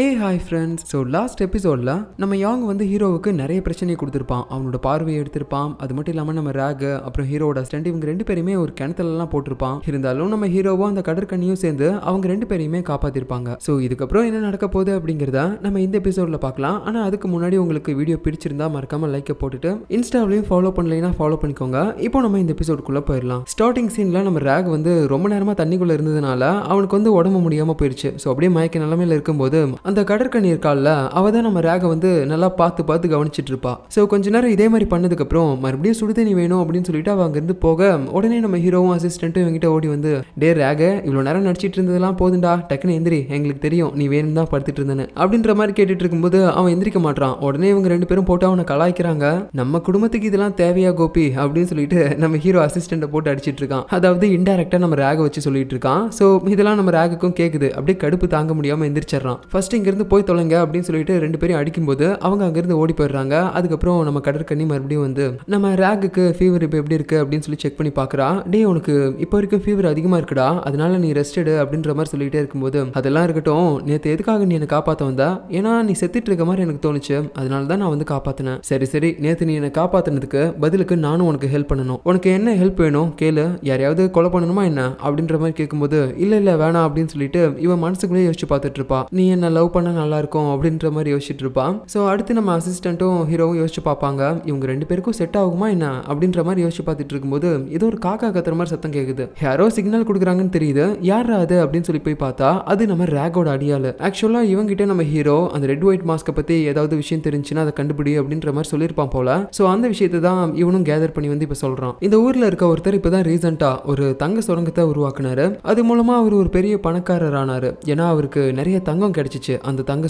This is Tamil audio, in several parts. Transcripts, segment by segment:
ஏ ஹாய் ஃப்ரெண்ட்ஸ் ஸோ லாஸ்ட் எபிசோடில் நம்ம யாங் வந்து ஹீரோவுக்கு நிறைய பிரச்சனையை கொடுத்துருப்பான் அவனோட பார்வையை எடுத்திருப்பான் அது மட்டும் இல்லாமல் நம்ம ரேக் அப்புறம் ஹீரோட ஸ்டண்ட் இவங்க ரெண்டு பேருமே ஒரு கிணத்துலலாம் போட்டிருப்பான் இருந்தாலும் நம்ம ஹீரோவோ அந்த கடற்கண்ணியும் சேர்ந்து அவங்க ரெண்டு பேரையுமே காப்பாற்றிருப்பாங்க ஸோ இதுக்கப்புறம் என்ன நடக்க போகுது அப்படிங்கிறத நம்ம இந்த எபிசோடில் பார்க்கலாம் ஆனால் அதுக்கு முன்னாடி உங்களுக்கு வீடியோ பிடிச்சிருந்தா மறக்காமல் லைக்கை போட்டுட்டு இன்ஸ்டாவிலையும் ஃபாலோ பண்ணலைன்னா ஃபாலோ பண்ணிக்கோங்க இப்போ நம்ம இந்த எபிசோடுக்குள்ளே போயிடலாம் ஸ்டார்டிங் சீனில் நம்ம ரேக் வந்து ரொம்ப நேரமாக தண்ணிக்குள்ளே இருந்ததுனால அவனுக்கு வந்து உடம்பு முடியாமல் போயிடுச்சு ஸோ அப்படியே மயக்க நிலமையில் இருக்கும்போது மேகம் அந்த கடற்கண்ணீர் காலில் அவ தான் நம்ம ரேகை வந்து நல்லா பார்த்து பார்த்து கவனிச்சிட்டு இருப்பா ஸோ கொஞ்ச நேரம் இதே மாதிரி பண்ணதுக்கப்புறம் மறுபடியும் சுடுதண்ணி வேணும் அப்படின்னு சொல்லிட்டு அவ அங்கேருந்து போக உடனே நம்ம ஹீரோவும் அசிஸ்டண்ட்டும் இவங்கிட்ட ஓடி வந்து டே ரேகை இவ்வளோ நேரம் நடிச்சிட்டு இருந்ததெல்லாம் போதுண்டா டக்குன்னு எந்திரி எங்களுக்கு தெரியும் நீ வேணும் தான் படுத்துட்டு இருந்தேன் அப்படின்ற மாதிரி கேட்டுட்டு இருக்கும்போது அவன் எந்திரிக்க மாட்டான் உடனே இவங்க ரெண்டு பேரும் போட்டு அவனை கலாய்க்கிறாங்க நம்ம குடும்பத்துக்கு இதெல்லாம் தேவையா கோபி அப்படின்னு சொல்லிட்டு நம்ம ஹீரோ அசிஸ்டண்ட்டை போட்டு அடிச்சிட்டு இருக்கான் அதாவது இன்டெரக்டா நம்ம ரேக வச்சு சொல்லிட்டு இருக்கான் ஸோ இதெல்லாம் நம்ம ரேகுக்கும் கேட்குது அப்படியே கடுப்பு தாங்க முடியாமல் எந்திரிச்சிடறான் ஃபஸ்ட்டு இங்கேருந்து போய் தொலைங்க அப்படின்னு சொல்லிட்டு ரெண்டு பேரும் அடிக்கும்போது அவங்க அங்கேருந்து ஓடி போயிடுறாங்க அதுக்கப்புறம் நம்ம கடற்கண்ணி மறுபடியும் வந்து நம்ம ரேக்குக்கு ஃபீவர் இப்போ எப்படி இருக்குது அப்படின்னு சொல்லி செக் பண்ணி பார்க்குறா டே உனக்கு இப்போ வரைக்கும் ஃபீவர் அதிகமாக இருக்குடா அதனால நீ ரெஸ்டடு அப்படின்ற மாதிரி சொல்லிகிட்டே இருக்கும்போது அதெல்லாம் இருக்கட்டும் நேற்று எதுக்காக நீ என்னை காப்பாற்ற வந்தா ஏன்னா நீ செத்துட்டு இருக்க மாதிரி எனக்கு தோணுச்சு அதனால தான் நான் வந்து காப்பாற்றினேன் சரி சரி நேற்று நீ என்னை காப்பாற்றினதுக்கு பதிலுக்கு நானும் உனக்கு ஹெல்ப் பண்ணணும் உனக்கு என்ன ஹெல்ப் வேணும் கேளு யாரையாவது கொலை பண்ணணுமா என்ன அப்படின்ற மாதிரி கேட்கும்போது இல்லை இல்லை வேணாம் அப்படின்னு சொல்லிட்டு இவன் மனசுக்குள்ளேயே யோசிச்சு பார்த்துட்டு இருப்பா நீ என்ன லவ் பண்ணால் நல்லாயிருக்கும் அப்படின்ற மாதிரி யோசிச்சுட்டு இருப்பான் ஸோ அடுத்து நம்ம அசிஸ்டண்ட்டும் ஹீரோவும் யோசிச்சு பார்ப்பாங்க இவங்க ரெண்டு பேருக்கும் செட் ஆகுமா என்ன அப்படின்ற மாதிரி யோசிச்சு பார்த்துட்டு இருக்கும்போது ஏதோ ஒரு காக்கா கத்துற மாதிரி சத்தம் கேட்குது யாரோ சிக்னல் கொடுக்குறாங்கன்னு தெரியுது யார் அது அப்படின்னு சொல்லி போய் பார்த்தா அது நம்ம ரேகோட அடியால் ஆக்சுவலாக இவங்ககிட்ட நம்ம ஹீரோ அந்த ரெட் ஒயிட் மாஸ்க்கை பற்றி ஏதாவது விஷயம் தெரிஞ்சுன்னா அதை கண்டுபிடி அப்படின்ற மாதிரி சொல்லியிருப்பான் போல ஸோ அந்த விஷயத்தை தான் இவனும் கேதர் பண்ணி வந்து இப்போ சொல்கிறான் இந்த ஊரில் இருக்க ஒருத்தர் இப்போ தான் ரீசெண்டாக ஒரு தங்க சுரங்கத்தை உருவாக்குனாரு அது மூலமாக அவர் ஒரு பெரிய பணக்காரர் ஆனார் ஏன்னா அவருக்கு நிறைய தங்கம் கிடைச்சி கிடைச்சிச்சு அந்த தங்க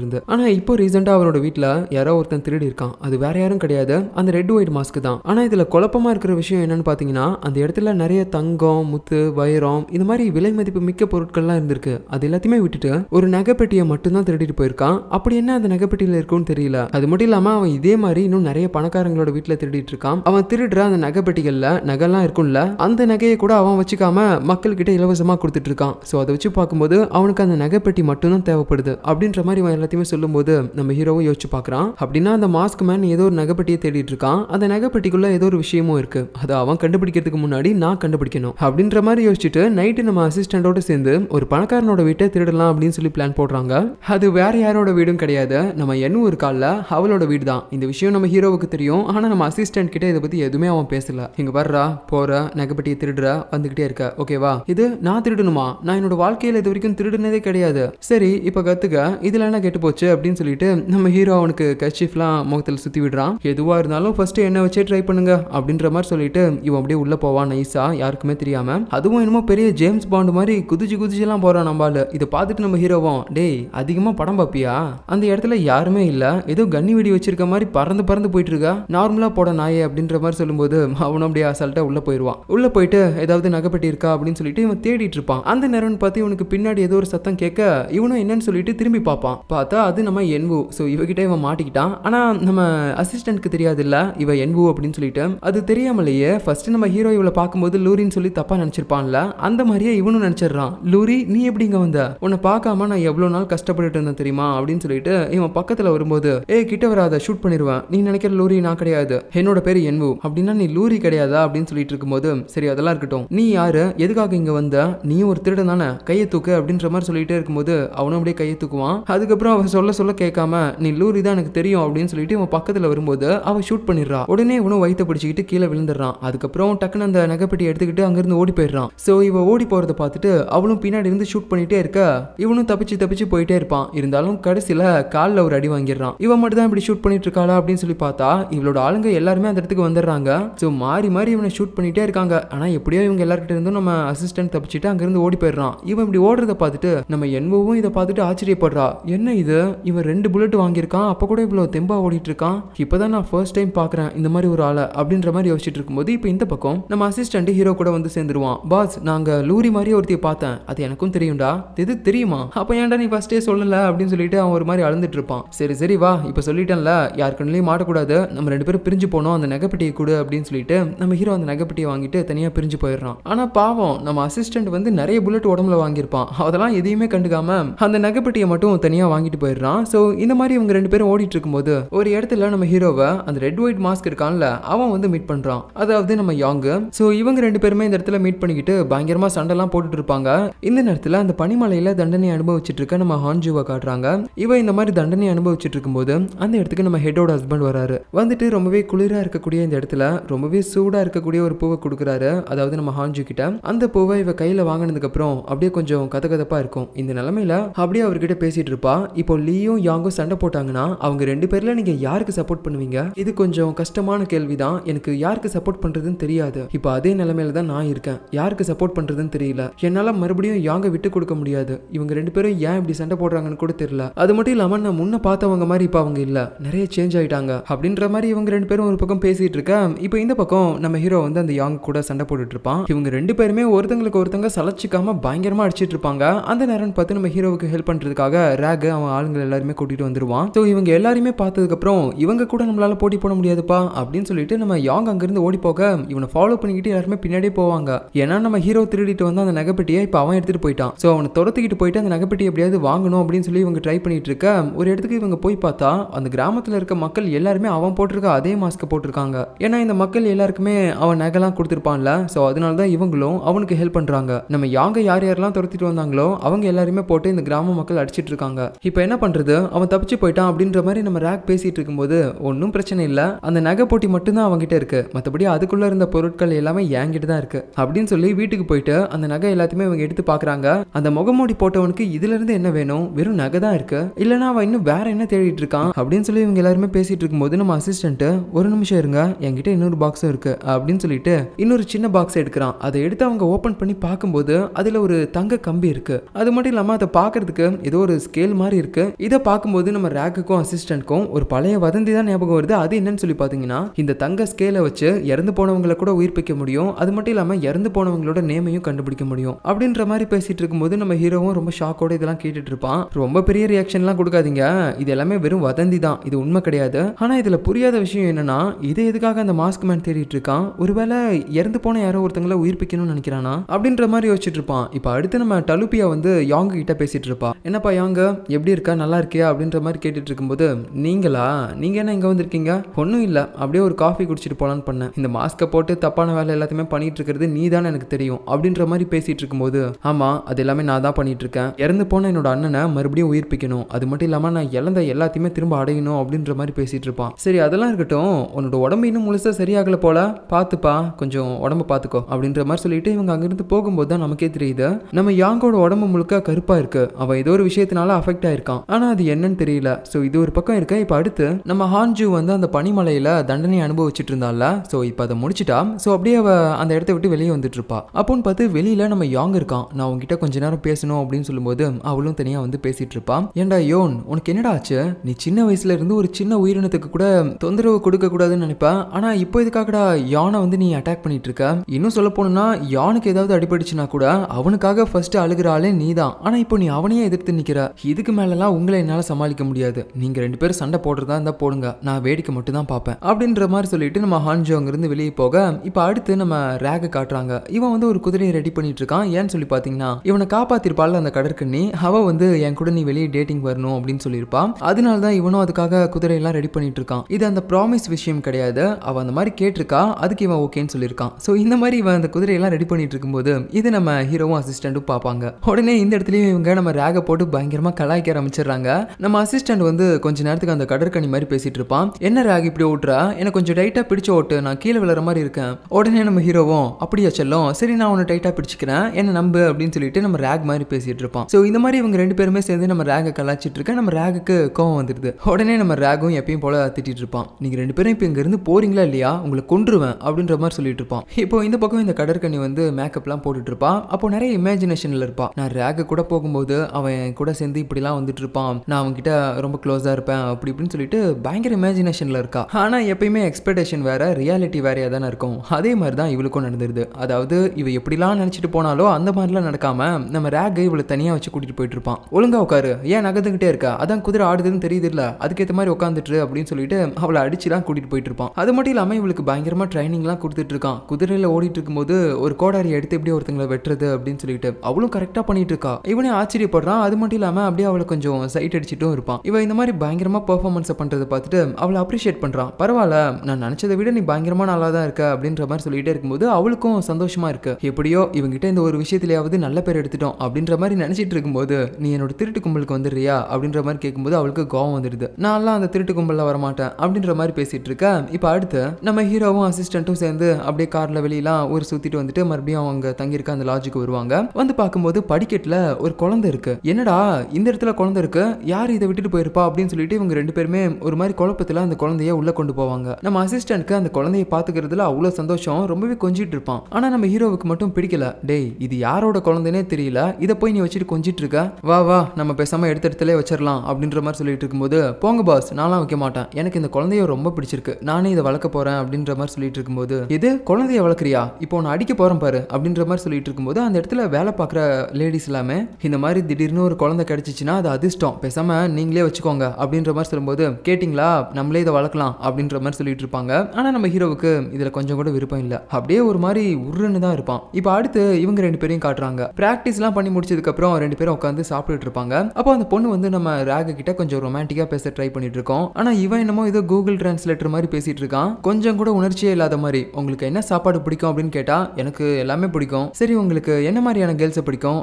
இருந்து ஆனால் இப்போ ரீசெண்டாக அவரோட வீட்டில் யாரோ ஒருத்தன் திருடி இருக்கான் அது வேற யாரும் கிடையாது அந்த ரெட் ஒயிட் மாஸ்க் தான் ஆனால் இதில் குழப்பமா இருக்கிற விஷயம் என்னன்னு பார்த்தீங்கன்னா அந்த இடத்துல நிறைய தங்கம் முத்து வைரம் இது மாதிரி விலை மதிப்பு மிக்க பொருட்கள்லாம் இருந்திருக்கு அது எல்லாத்தையுமே விட்டுட்டு ஒரு நகைப்பெட்டியை மட்டும்தான் திருடிட்டு போயிருக்கான் அப்படி என்ன அந்த நகைப்பெட்டியில் இருக்கும்னு தெரியல அது மட்டும் இல்லாமல் அவன் இதே மாதிரி இன்னும் நிறைய பணக்காரங்களோட வீட்டில் திருடிட்டு இருக்கான் அவன் திருடுற அந்த நகைப்பெட்டிகளில் நகைலாம் இருக்கும்ல அந்த நகையை கூட அவன் வச்சுக்காம மக்கள்கிட்ட இலவசமாக கொடுத்துட்டு இருக்கான் ஸோ அதை வச்சு பார்க்கும்போது அவனுக்கு அந்த நகைப்பெட்டி மட்டும்தான் தேவைப்படும் தேவைப்படுது அப்படின்ற மாதிரி இவன் எல்லாத்தையுமே சொல்லும்போது நம்ம ஹீரோவும் யோசிச்சு பார்க்குறான் அப்படின்னா அந்த மாஸ்க் மேன் ஏதோ ஒரு நகைப்பட்டியை தேடிட்டு இருக்கான் அந்த நகைப்பட்டிக்குள்ள ஏதோ ஒரு விஷயமும் இருக்கு அதை அவன் கண்டுபிடிக்கிறதுக்கு முன்னாடி நான் கண்டுபிடிக்கணும் அப்படின்ற மாதிரி யோசிச்சுட்டு நைட்டு நம்ம அசிஸ்டண்டோட சேர்ந்து ஒரு பணக்காரனோட வீட்டை திருடலாம் அப்படின்னு சொல்லி பிளான் போடுறாங்க அது வேற யாரோட வீடும் கிடையாது நம்ம என்னும் ஒரு காலில் அவளோட வீடு தான் இந்த விஷயம் நம்ம ஹீரோவுக்கு தெரியும் ஆனால் நம்ம அசிஸ்டன்ட் கிட்ட இதை பற்றி எதுவுமே அவன் பேசல இங்க வர்றா போற நகைப்பட்டியை திருடுற வந்துகிட்டே இருக்க ஓகேவா இது நான் திருடணுமா நான் என்னோட வாழ்க்கையில் இது வரைக்கும் திருடுனதே கிடையாது சரி இப்போ இப்போ கற்றுக்க இதில் என்ன கெட்டு போச்சு அப்படின்னு சொல்லிட்டு நம்ம ஹீரோ அவனுக்கு கஷிஃப்லாம் முகத்தில் சுற்றி விடுறான் எதுவாக இருந்தாலும் ஃபஸ்ட்டு என்ன வச்சே ட்ரை பண்ணுங்க அப்படின்ற மாதிரி சொல்லிட்டு இவன் அப்படியே உள்ளே போவான் நைஸா யாருக்குமே தெரியாமல் அதுவும் என்னமோ பெரிய ஜேம்ஸ் பாண்டு மாதிரி குதிச்சு குதிச்சுலாம் போகிறான் நம்மளால இதை பார்த்துட்டு நம்ம ஹீரோவும் டேய் அதிகமாக படம் பார்ப்பியா அந்த இடத்துல யாருமே இல்லை ஏதோ கன்னி வெடி வச்சிருக்க மாதிரி பறந்து பறந்து போயிட்டு இருக்கா நார்மலாக போட நாயே அப்படின்ற மாதிரி சொல்லும்போது அவனும் அப்படியே அசால்ட்டாக உள்ளே போயிடுவான் உள்ளே போயிட்டு ஏதாவது நகைப்பட்டிருக்கா அப்படின்னு சொல்லிட்டு இவன் தேடிட்டு இருப்பான் அந்த நேரம் பார்த்து இவனுக்கு பின்னாடி ஏதோ ஒரு சத்தம் கேட்க இவனும் என்னன்னு சொல்லிட்டு திரும்பி பார்ப்பான் பார்த்தா அது நம்ம என்வு ஸோ இவகிட்ட இவன் மாட்டிக்கிட்டான் ஆனால் நம்ம அசிஸ்டண்ட்க்கு தெரியாது இல்லை இவன் என்வு அப்படின்னு சொல்லிட்டு அது தெரியாமலேயே ஃபர்ஸ்ட் நம்ம ஹீரோ இவளை பார்க்கும்போது லூரின்னு சொல்லி தப்பா நினச்சிருப்பான்ல அந்த மாதிரியே இவனும் நினைச்சிடுறான் லூரி நீ எப்படி இங்கே வந்த உன்னை பார்க்காம நான் எவ்வளோ நாள் கஷ்டப்பட்டுட்டு இருந்தேன் தெரியுமா அப்படின்னு சொல்லிட்டு இவன் பக்கத்தில் வரும்போது ஏ கிட்ட வராத ஷூட் பண்ணிடுவேன் நீ நினைக்கிற லூரி நான் கிடையாது என்னோட பேர் என்வு அப்படின்னா நீ லூரி கிடையாதா அப்படின்னு சொல்லிட்டு இருக்கும்போது சரி அதெல்லாம் இருக்கட்டும் நீ யாரு எதுக்காக இங்க வந்த நீ ஒரு திருடன் தானே கையை தூக்கு அப்படின்ற மாதிரி சொல்லிட்டே இருக்கும்போது அவனும் அப்படியே அப்படியே கையை தூக்குவான் அதுக்கப்புறம் அவன் சொல்ல சொல்ல கேட்காம நீ லூரி தான் எனக்கு தெரியும் அப்படின்னு சொல்லிட்டு இவன் பக்கத்துல வரும்போது அவன் ஷூட் பண்ணிடுறான் உடனே இவனும் வயிற்ற பிடிச்சிக்கிட்டு கீழே விழுந்துடுறான் அதுக்கப்புறம் டக்குனு அந்த நகைப்பட்டி எடுத்துக்கிட்டு அங்கிருந்து ஓடி போயிடுறான் சோ இவன் ஓடி போறதை பார்த்துட்டு அவளும் பின்னாடி இருந்து ஷூட் பண்ணிட்டே இருக்க இவனும் தப்பிச்சு தப்பிச்சு போயிட்டே இருப்பான் இருந்தாலும் கடைசியில காலில் ஒரு அடி வாங்கிடுறான் இவன் மட்டும் தான் இப்படி ஷூட் பண்ணிட்டு இருக்காளா அப்படின்னு சொல்லி பார்த்தா இவளோட ஆளுங்க எல்லாருமே அந்த இடத்துக்கு வந்துடுறாங்க சோ மாறி மாறி இவனை ஷூட் பண்ணிட்டே இருக்காங்க ஆனா எப்படியோ இவங்க எல்லார்கிட்ட இருந்தும் நம்ம அசிஸ்டன்ட் தப்பிச்சுட்டு அங்கிருந்து ஓடி போயிடுறான் இவன் இப்படி ஓடுறத பார்த்துட்டு நம்ம என்பவும் இதை பார்த்துட்டு போட்டு ஆச்சரியப்படுறா என்ன இது இவன் ரெண்டு புல்லட் வாங்கியிருக்கான் அப்போ கூட இவ்வளோ தெம்பா ஓடிட்டு இருக்கான் இப்போதான் நான் ஃபர்ஸ்ட் டைம் பார்க்குறேன் இந்த மாதிரி ஒரு ஆளை அப்படின்ற மாதிரி யோசிச்சுட்டு இருக்கும்போது இப்போ இந்த பக்கம் நம்ம அசிஸ்டண்ட் ஹீரோ கூட வந்து சேர்ந்துருவான் பாஸ் நாங்கள் லூரி மாதிரி ஒருத்தையை பார்த்தேன் அது எனக்கும் தெரியும்டா இது தெரியுமா அப்போ ஏன்டா நீ ஃபர்ஸ்டே சொல்லலை அப்படின்னு சொல்லிட்டு அவன் ஒரு மாதிரி அழுந்துட்டு இருப்பான் சரி சரி வா இப்போ சொல்லிட்டேன்ல யாருக்குள்ளேயும் மாட்டக்கூடாது நம்ம ரெண்டு பேரும் பிரிஞ்சு போனோம் அந்த நகைப்பட்டியை கொடு அப்படின்னு சொல்லிட்டு நம்ம ஹீரோ அந்த நகைப்பட்டியை வாங்கிட்டு தனியாக பிரிஞ்சு போயிடுறான் ஆனால் பாவம் நம்ம அசிஸ்டண்ட் வந்து நிறைய புல்லட் உடம்புல வாங்கியிருப்பான் அதெல்லாம் எதையுமே கண்டுக்காம அந்த நகைப்பட்டியை மட்டும் தனியாக வாங்கிட்டு போயிடுறான் ஸோ இந்த மாதிரி இவங்க ரெண்டு பேரும் ஓடிட்டு இருக்கும்போது ஒரு இடத்துல நம்ம ஹீரோவை அந்த ரெட் ஒயிட் மாஸ்க் இருக்கான்ல அவன் வந்து மீட் பண்ணுறான் அதாவது நம்ம யாங்கு ஸோ இவங்க ரெண்டு பேருமே இந்த இடத்துல மீட் பண்ணிக்கிட்டு பயங்கரமாக சண்டைலாம் போட்டுட்டு இருப்பாங்க இந்த நேரத்தில் அந்த பனிமலையில் தண்டனை அனுபவிச்சுட்டு இருக்க நம்ம ஹான்ஜுவை காட்டுறாங்க இவ இந்த மாதிரி தண்டனை அனுபவிச்சுட்டு இருக்கும்போது அந்த இடத்துக்கு நம்ம ஹெட்டோட ஹஸ்பண்ட் வராரு வந்துட்டு ரொம்பவே குளிராக இருக்கக்கூடிய இந்த இடத்துல ரொம்பவே சூடாக இருக்கக்கூடிய ஒரு பூவை கொடுக்குறாரு அதாவது நம்ம ஹான்ஜு கிட்ட அந்த பூவை இவ கையில் வாங்கினதுக்கப்புறம் அப்படியே கொஞ்சம் கதகதப்பாக இருக்கும் இந்த நிலமையில் அப்படியே இப்படி அவர்கிட்ட பேசிட்டு இருப்பா இப்போ லீயும் யாங்கும் சண்டை போட்டாங்கன்னா அவங்க ரெண்டு பேர்ல நீங்க யாருக்கு சப்போர்ட் பண்ணுவீங்க இது கொஞ்சம் கஷ்டமான கேள்விதான் எனக்கு யாருக்கு சப்போர்ட் பண்றதுன்னு தெரியாது இப்போ அதே நிலைமையில தான் நான் இருக்கேன் யாருக்கு சப்போர்ட் பண்றதுன்னு தெரியல என்னால மறுபடியும் யாங்க விட்டு கொடுக்க முடியாது இவங்க ரெண்டு பேரும் ஏன் இப்படி சண்டை போடுறாங்கன்னு கூட தெரியல அது மட்டும் இல்லாம நான் முன்ன பார்த்தவங்க மாதிரி இப்ப அவங்க இல்ல நிறைய சேஞ்ச் ஆயிட்டாங்க அப்படின்ற மாதிரி இவங்க ரெண்டு பேரும் ஒரு பக்கம் பேசிட்டு இருக்க இப்போ இந்த பக்கம் நம்ம ஹீரோ வந்து அந்த யாங் கூட சண்டை போட்டுட்டு இருப்பான் இவங்க ரெண்டு பேருமே ஒருத்தங்களுக்கு ஒருத்தங்க சலச்சிக்காம பயங்கரமா அடிச்சிட்டு இருப்பாங்க அந்த நேரம் பார்த்து நம்ம ஹீரோவுக்கு ஹெல்ப் பண்ணுறதுக்காக ரேக் அவன் ஆளுங்களை எல்லாருமே கூட்டிகிட்டு வந்துடுவான் ஸோ இவங்க எல்லாருமே பார்த்ததுக்கப்புறம் இவங்க கூட நம்மளால் போட்டி போட முடியாதுப்பா அப்படின்னு சொல்லிட்டு நம்ம யாங் அங்கேருந்து ஓடி போக இவனை ஃபாலோ பண்ணிக்கிட்டு எல்லாருமே பின்னாடியே போவாங்க ஏன்னா நம்ம ஹீரோ திருடிட்டு வந்து அந்த நகைப்பட்டியை இப்போ அவன் எடுத்துகிட்டு போயிட்டான் ஸோ அவனை துரத்துக்கிட்டு போயிட்டு அந்த நகைப்பட்டி எப்படியாவது வாங்கணும் அப்படின்னு சொல்லி இவங்க ட்ரை பண்ணிட்டு இருக்க ஒரு இடத்துக்கு இவங்க போய் பார்த்தா அந்த கிராமத்தில் இருக்க மக்கள் எல்லாருமே அவன் போட்டிருக்க அதே மாஸ்க்கை போட்டிருக்காங்க ஏன்னா இந்த மக்கள் எல்லாருக்குமே அவன் நகைலாம் கொடுத்துருப்பான்ல ஸோ அதனால தான் இவங்களும் அவனுக்கு ஹெல்ப் பண்ணுறாங்க நம்ம யாங்க யார் யாரெல்லாம் துரத்திட்டு வந்தாங்களோ அவங்க எல்லாருமே போட்டு இந்த கிராம மக்கள் அடிச்சிட்டு இருக்காங்க இப்போ என்ன பண்றது அவன் தப்பிச்சு போயிட்டான் அப்படின்ற மாதிரி நம்ம ரேக் பேசிட்டு இருக்கும்போது ஒன்றும் பிரச்சனை இல்லை அந்த நகை போட்டி மட்டும்தான் அவங்ககிட்ட இருக்கு மற்றபடி அதுக்குள்ள இருந்த பொருட்கள் எல்லாமே என்கிட்ட தான் இருக்கு அப்படின்னு சொல்லி வீட்டுக்கு போயிட்டு அந்த நகை எல்லாத்தையுமே இவங்க எடுத்து பாக்குறாங்க அந்த முகமூடி போட்டவனுக்கு இதுல இருந்து என்ன வேணும் வெறும் நகை தான் இருக்கு இல்லைன்னா அவன் இன்னும் வேற என்ன தேடிட்டு இருக்கான் அப்படின்னு சொல்லி இவங்க எல்லாருமே பேசிட்டு இருக்கும்போது நம்ம அசிஸ்டன்ட் ஒரு நிமிஷம் இருங்க என்கிட்ட இன்னொரு பாக்ஸும் இருக்கு அப்படின்னு சொல்லிட்டு இன்னொரு சின்ன பாக்ஸ் எடுக்கிறான் அதை எடுத்து அவங்க ஓப்பன் பண்ணி பார்க்கும்போது அதுல ஒரு தங்க கம்பி இருக்கு அது மட்டும் இல்லாம அதை பாக்குறதுக்கு ஏதோ ஒரு ஸ்கேல் மாதிரி இருக்கு இதை பார்க்கும்போது நம்ம ரேக்குக்கும் அசிஸ்டன்ட்க்கும் ஒரு பழைய வதந்தி தான் ஞாபகம் வருது அது என்னன்னு சொல்லி பார்த்தீங்கன்னா இந்த தங்க ஸ்கேலை வச்சு இறந்து போனவங்களை கூட உயிர்ப்பிக்க முடியும் அது மட்டும் இல்லாமல் இறந்து போனவங்களோட நேமையும் கண்டுபிடிக்க முடியும் அப்படின்ற மாதிரி பேசிட்டு இருக்கும்போது நம்ம ஹீரோவும் ரொம்ப ஷாக்கோட இதெல்லாம் கேட்டுட்டு இருப்பான் ரொம்ப பெரிய ரியாக்ஷன்லாம் கொடுக்காதீங்க இது எல்லாமே வெறும் வதந்தி தான் இது உண்மை கிடையாது ஆனால் இதில் புரியாத விஷயம் என்னன்னா இதை எதுக்காக அந்த மாஸ்க் மேன் தேடிட்டு இருக்கான் ஒருவேளை இறந்து போன யாரோ ஒருத்தங்களை உயிர்ப்பிக்கணும்னு நினைக்கிறானா அப்படின்ற மாதிரி யோசிச்சுட்டு இருப்பான் இப்போ அடுத்து நம்ம டலுப்பியா வந்து யாங்கு கிட்ட பேசிட்டு இருப்பா என்னப்பா யாங்க எப்படி இருக்கா நல்லா இருக்கியா அப்படின்ற மாதிரி கேட்டுட்டு இருக்கும்போது நீங்களா நீங்கள் என்ன இங்கே வந்திருக்கீங்க ஒன்றும் இல்லை அப்படியே ஒரு காஃபி குடிச்சிட்டு போகலான்னு பண்ணேன் இந்த மாஸ்க்கை போட்டு தப்பான வேலை எல்லாத்தையுமே பண்ணிட்டு இருக்கிறது நீ தானே எனக்கு தெரியும் அப்படின்ற மாதிரி பேசிட்டு இருக்கும்போது ஆமாம் அது எல்லாமே நான் தான் பண்ணிட்டு இருக்கேன் இறந்து போன என்னோட அண்ணனை மறுபடியும் உயிர்ப்பிக்கணும் அது மட்டும் இல்லாமல் நான் இழந்த எல்லாத்தையுமே திரும்ப அடையணும் அப்படின்ற மாதிரி பேசிட்டு இருப்பான் சரி அதெல்லாம் இருக்கட்டும் உன்னோட உடம்பு இன்னும் முழுசாக சரியாகல போல பார்த்துப்பா கொஞ்சம் உடம்பு பார்த்துக்கோ அப்படின்ற மாதிரி சொல்லிட்டு இவங்க அங்கிருந்து போகும்போது தான் நமக்கே தெரியுது நம்ம யாங்கோட உடம்பு முழுக்க கருப்பாக இருக்கு அவன் ஏதோ ஒரு விஷயத்தினால அஃபெக்ட் ஆயிருக்கான் ஆனால் அது என்னன்னு தெரியல ஸோ இது ஒரு பக்கம் இருக்க இப்போ அடுத்து நம்ம ஹான்ஜு வந்து அந்த பனிமலையில் தண்டனை அனுபவிச்சுட்டு இருந்தால ஸோ இப்போ அதை முடிச்சிட்டா ஸோ அப்படியே அவ அந்த இடத்த விட்டு வெளியே வந்துட்டு இருப்பா அப்போன்னு பார்த்து வெளியில நம்ம யாங் இருக்கான் நான் உங்ககிட்ட கொஞ்ச நேரம் பேசணும் அப்படின்னு சொல்லும்போது அவளும் தனியாக வந்து பேசிட்டு இருப்பான் ஏண்டா யோன் உனக்கு என்னடா ஆச்சு நீ சின்ன வயசுல இருந்து ஒரு சின்ன உயிரினத்துக்கு கூட தொந்தரவு கொடுக்க கூடாதுன்னு நினைப்பேன் ஆனால் இப்போ இதுக்காகடா யானை வந்து நீ அட்டாக் பண்ணிட்டு இருக்க இன்னும் சொல்ல போனா யானுக்கு ஏதாவது அடிபடிச்சுனா கூட அவனுக்காக ஃபர்ஸ்ட் அழுகிற நீ தான் ஆனால் இப்போ நீ அவனையே எதிர்த்து நிக்கிறா இதுக்கு மேலலாம் உங்களை என்னால சமாளிக்க முடியாது நீங்க ரெண்டு பேரும் சண்டை போடுறதா இருந்தால் போடுங்க நான் வேடிக்கை மட்டும் தான் பார்ப்பேன் அப்படின்ற மாதிரி சொல்லிட்டு நம்ம ஹான்ஜோ இருந்து வெளியே போக இப்ப அடுத்து நம்ம ரேக காட்டுறாங்க இவன் வந்து ஒரு குதிரையை ரெடி பண்ணிட்டு இருக்கான் ஏன் சொல்லி பார்த்தீங்கன்னா இவனை காப்பாத்திருப்பாள் அந்த கடற்கண்ணி அவ வந்து என் கூட நீ வெளியே டேட்டிங் வரணும் அப்படின்னு சொல்லியிருப்பான் அதனால தான் இவனும் அதுக்காக குதிரையெல்லாம் ரெடி பண்ணிட்டு இருக்கான் இது அந்த ப்ராமிஸ் விஷயம் கிடையாது அவன் அந்த மாதிரி கேட்டிருக்கா அதுக்கு இவன் ஓகேன்னு சொல்லியிருக்கான் சோ இந்த மாதிரி இவன் அந்த குதிரையெல்லாம் ரெடி பண்ணிட்டு இருக்கும்போது இது நம்ம ஹீரோவும் அசிஸ்டண்டும் பார்ப்பாங்க உடனே இந்த இடத்துலயும் இவங்க நம்ம ரேக போட்டு பயங்கரமா கலாய்க்க ஆரம்பிச்சிடறாங்க நம்ம அசிஸ்டன்ட் வந்து கொஞ்ச நேரத்துக்கு அந்த கடற்கனி மாதிரி பேசிட்டு இருப்பான் என்ன ராகி இப்படி ஓட்டுறா எனக்கு கொஞ்சம் டைட்டா பிடிச்சு ஓட்டு நான் கீழே விழுற மாதிரி இருக்கேன் உடனே நம்ம ஹீரோவும் அப்படியா செல்லும் சரி நான் உன்னை டைட்டா பிடிச்சிக்கிறேன் என்ன நம்பு அப்படின்னு சொல்லிட்டு நம்ம ரேக் மாதிரி பேசிட்டு இருப்பான் சோ இந்த மாதிரி இவங்க ரெண்டு பேருமே சேர்ந்து நம்ம ரேகை கலாச்சிட்டு இருக்க நம்ம ரேகுக்கு கோவம் வந்துடுது உடனே நம்ம ரேகும் எப்பயும் போல திட்டிட்டு இருப்பான் நீங்க ரெண்டு பேரும் இப்ப இங்க இருந்து போறீங்களா இல்லையா உங்களை கொன்றுவேன் அப்படின்ற மாதிரி சொல்லிட்டு இருப்பான் இப்போ இந்த பக்கம் இந்த கடற்கனி வந்து மேக்கப்லாம் போட்டுட்டு இருப்பான் அப்போ நிறைய இமேஜினேஷன்ல இருப்பான் நான் ரேகை கூட போகும்போது அவன் அவன் என் கூட சேர்ந்து இப்படிலாம் வந்துட்டு இருப்பான் நான் அவன்கிட்ட ரொம்ப க்ளோஸாக இருப்பேன் அப்படி இப்படின்னு சொல்லிட்டு பயங்கர இமேஜினேஷனில் இருக்கா ஆனால் எப்பயுமே எக்ஸ்பெக்டேஷன் வேற ரியாலிட்டி வேறையாக தானே இருக்கும் அதே மாதிரி தான் இவளுக்கும் நடந்துருது அதாவது இவ எப்படிலாம் நினச்சிட்டு போனாலோ அந்த மாதிரிலாம் நடக்காமல் நம்ம ரேக் இவளை தனியாக வச்சு கூட்டிகிட்டு போயிட்டு இருப்பான் ஒழுங்காக உட்காரு ஏன் நகர்ந்துக்கிட்டே இருக்கா அதான் குதிரை ஆடுதுன்னு தெரியுது இல்லை அதுக்கேற்ற மாதிரி உட்காந்துட்டு அப்படின்னு சொல்லிட்டு அவளை அடிச்சுலாம் கூட்டிகிட்டு போயிட்டு இருப்பான் அது மட்டும் இல்லாமல் இவளுக்கு பயங்கரமாக ட்ரைனிங்லாம் கொடுத்துட்டு இருக்கான் குதிரையில் ஓடிட்டு இருக்கும்போது ஒரு கோடாரி எடுத்து எப்படி ஒருத்தங்களை வெட்டுறது அப்படின்னு சொல்லிட்டு அவளும் கரெக்டாக பண்ணிட்டு இருக்கா இவனே ஆச்சரியப்படுறான் அது மட்டும் இல்லாமல் அப்படியே அவளை கொஞ்சம் சைட் அடிச்சுட்டும் இருப்பான் இவன் இந்த மாதிரி பயங்கரமாக பர்ஃபார்மன்ஸை பண்ணுறதை பார்த்துட்டு அவளை அப்ரிஷியேட் பண்ணுறான் பரவாயில்ல நான் நினச்சதை விட நீ பயங்கரமாக நல்லா தான் இருக்க அப்படின்ற மாதிரி சொல்லிட்டே இருக்கும்போது அவளுக்கும் சந்தோஷமா இருக்கு எப்படியோ இவங்கிட்ட இந்த ஒரு விஷயத்திலேயாவது நல்ல பேர் எடுத்துட்டோம் அப்படின்ற மாதிரி நினச்சிட்டு இருக்கும்போது நீ என்னோட திருட்டு கும்பலுக்கு வந்துடுறியா அப்படின்ற மாதிரி கேட்கும்போது அவளுக்கு கோவம் வந்துடுது நான்லாம் அந்த திருட்டு கும்பலில் வரமாட்டேன் அப்படின்ற மாதிரி பேசிட்டு இருக்க இப்போ அடுத்து நம்ம ஹீரோவும் அசிஸ்டண்ட்டும் சேர்ந்து அப்படியே கார்ல வெளியெல்லாம் ஒரு சுற்றிட்டு வந்துட்டு மறுபடியும் அவங்க தங்கியிருக்க அந்த லாஜுக்கு வருவாங்க வந்து பார்க்கும்போது படிக்கட்டில் ஒரு குழந்தை இருக்கு என்னடா இந்த இடத்துல குழந்தை இருக்கு யார் இதை விட்டுட்டு போயிருப்பா அப்படின்னு சொல்லிட்டு இவங்க ரெண்டு பேருமே ஒரு மாதிரி குழப்பத்தில் அந்த குழந்தைய உள்ள கொண்டு போவாங்க நம்ம அசிஸ்டன்ட்க்கு அந்த குழந்தைய பாத்துக்கிறதுல அவ்வளோ சந்தோஷம் ரொம்பவே கொஞ்சிட்டு இருப்பான் ஆனா நம்ம ஹீரோவுக்கு மட்டும் பிடிக்கல டேய் இது யாரோட குழந்தைனே தெரியல இதை போய் நீ வச்சுட்டு கொஞ்சிட்டு இருக்க வா வா நம்ம பேசாம எடுத்த இடத்துல வச்சிடலாம் அப்படின்ற மாதிரி சொல்லிட்டு இருக்கும்போது போங்க பாஸ் நான்லாம் வைக்க மாட்டேன் எனக்கு இந்த குழந்தைய ரொம்ப பிடிச்சிருக்கு நானே இதை வளர்க்க போறேன் அப்படின்ற மாதிரி சொல்லிட்டு இருக்கும்போது இது குழந்தைய வளர்க்குறியா இப்போ நான் அடிக்க போறேன் பாரு அப்படின்ற மாதிரி சொல்லிட்டு இருக்கும்போது அந்த இடத்துல வேலை பார்க்குற லேடிஸ் எல்லாமே இந்த மாதிரி திடீர்னு இன்னொரு குழந்தை கிடச்சிச்சின்னா அது அதிர்ஷ்டம் பேசாமல் நீங்களே வச்சுக்கோங்க அப்படின்ற மாதிரி சொல்லும்போது கேட்டிங்களா நம்மளே இதை வளர்க்கலாம் அப்படின்ற மாதிரி சொல்லிட்டு இருப்பாங்க ஆனால் நம்ம ஹீரோவுக்கு இதில் கொஞ்சம் கூட விருப்பம் இல்லை அப்படியே ஒரு மாதிரி உருன்னு தான் இருப்பான் இப்போ அடுத்து இவங்க ரெண்டு பேரையும் காட்டுறாங்க ப்ராக்டிஸ்லாம் பண்ணி முடிச்சதுக்கப்புறம் ரெண்டு பேரும் உட்காந்து சாப்பிட்டு இருப்பாங்க அப்போ அந்த பொண்ணு வந்து நம்ம ராகு கிட்ட கொஞ்சம் ரொமான்டிக்காக பேச ட்ரை பண்ணிட்டு இருக்கோம் ஆனால் இவன் என்னமோ ஏதோ கூகுள் டிரான்ஸ்லேட்டர் மாதிரி பேசிட்டு இருக்கான் கொஞ்சம் கூட உணர்ச்சியே இல்லாத மாதிரி உங்களுக்கு என்ன சாப்பாடு பிடிக்கும் அப்படின்னு கேட்டால் எனக்கு எல்லாமே பிடிக்கும் சரி உங்களுக்கு என்ன மாதிரியான கேர்ள்ஸை பிடிக்கும்